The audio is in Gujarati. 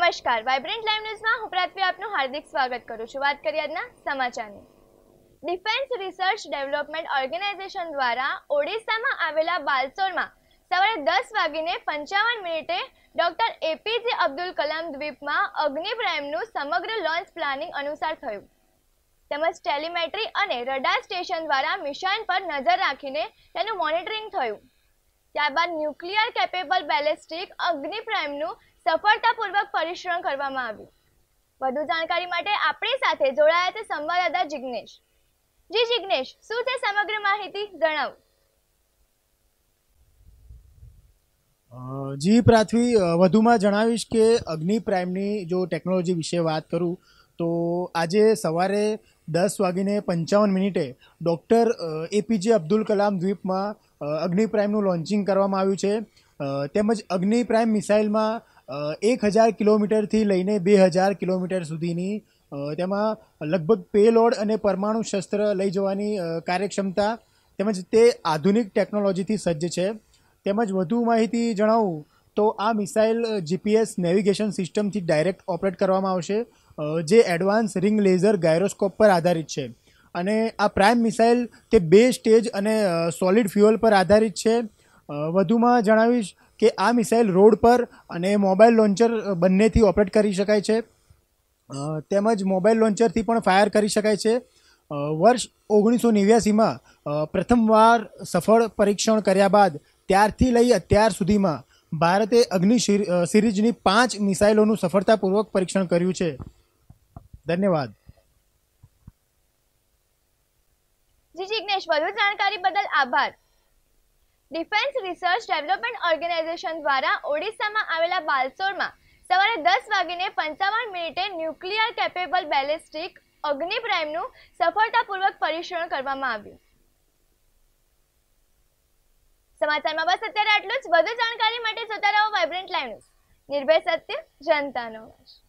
નમસ્કાર વાઇબ્રન્ટ લાઈવ ન્યૂઝમાં હું પ્રાથવી આપનું હાર્દિક સ્વાગત કરું છું વાત કરીએ આજના સમાચારની ડિફેન્સ રિસર્ચ ડેવલપમેન્ટ ઓર્ગેનાઇઝેશન દ્વારા ઓડિશામાં આવેલા બાલસોરમાં સવારે દસ વાગીને પંચાવન મિનિટે ડોક્ટર એપીજે અબ્દુલ કલામ દ્વીપમાં અગ્નિપ્રાઇમનું સમગ્ર લોન્ચ પ્લાનિંગ અનુસાર થયું તેમજ ટેલિમેટ્રી અને રડાર સ્ટેશન દ્વારા મિશન પર નજર રાખીને તેનું મોનિટરિંગ થયું ત્યારબાદ ન્યુક્લિયર કેપેબલ બેલેસ્ટિક અગ્નિપ્રાઇમનું સફળતાપૂર્વક પરીક્ષણ કરવામાં આવ્યું વધુ જાણકારી માટે આપણી સાથે જોડાયા છે સંવાદદાતા જિગ્નેશ જી જિગ્નેશ શું છે સમગ્ર માહિતી જણાવો જી પ્રાથવી વધુમાં જણાવીશ કે અગ્નિ પ્રાઇમની જો ટેકનોલોજી વિશે વાત કરું તો આજે સવારે દસ વાગીને પંચાવન મિનિટે ડૉક્ટર એપીજે અબ્દુલ કલામ દ્વીપમાં અગ્નિ પ્રાઇમનું લોન્ચિંગ કરવામાં આવ્યું છે તેમજ અગ્નિ પ્રાઇમ મિસાઇલમાં એક હજાર કિલોમીટરથી લઈને બે હજાર કિલોમીટર સુધીની તેમાં લગભગ પેલોડ અને પરમાણુ શસ્ત્ર લઈ જવાની કાર્યક્ષમતા તેમજ તે આધુનિક ટેકનોલોજીથી સજ્જ છે તેમજ વધુ માહિતી જણાવું તો આ મિસાઇલ જીપીએસ નેવિગેશન સિસ્ટમથી ડાયરેક્ટ ઓપરેટ કરવામાં આવશે જે એડવાન્સ રિંગ લેઝર ગાયરોસ્કોપ પર આધારિત છે અને આ પ્રાઇમ મિસાઇલ તે બે સ્ટેજ અને સોલિડ ફ્યુઅલ પર આધારિત છે વધુમાં જણાવીશ કે આ મિસાઇલ રોડ પર અને મોબાઈલ લોન્ચર બંનેથી ઓપરેટ કરી શકાય છે તેમજ મોબાઈલ લોન્ચરથી પણ ફાયર કરી શકાય છે વર્ષ ઓગણીસો નેવ્યાસીમાં પ્રથમવાર સફળ પરીક્ષણ કર્યા બાદ ત્યારથી લઈ અત્યાર સુધીમાં ભારતે અગ્નિ સિરીજની પાંચ મિસાઇલોનું સફળતાપૂર્વક પરીક્ષણ કર્યું છે ધન્યવાદ જિજ્ઞેશ વધુ જાણકારી બદલ આભાર ડિફેન્સ રિસર્ચ ડેવલપમેન્ટ ઓર્ગેનાઇઝેશન દ્વારા ઓડિશામાં આવેલા બાલસોરમાં સવારે દસ વાગીને પંચાવન મિનિટે ન્યુક્લિયર કેપેબલ બેલેસ્ટિક અગ્નિ પ્રાઇમનું સફળતાપૂર્વક પરીક્ષણ કરવામાં આવ્યું સમાચારમાં બસ અત્યારે આટલું જ વધુ જાણકારી માટે જોતા રહો વાઇબ્રન્ટ લાઈવ નિર્ભય સત્ય જનતાનો અવાજ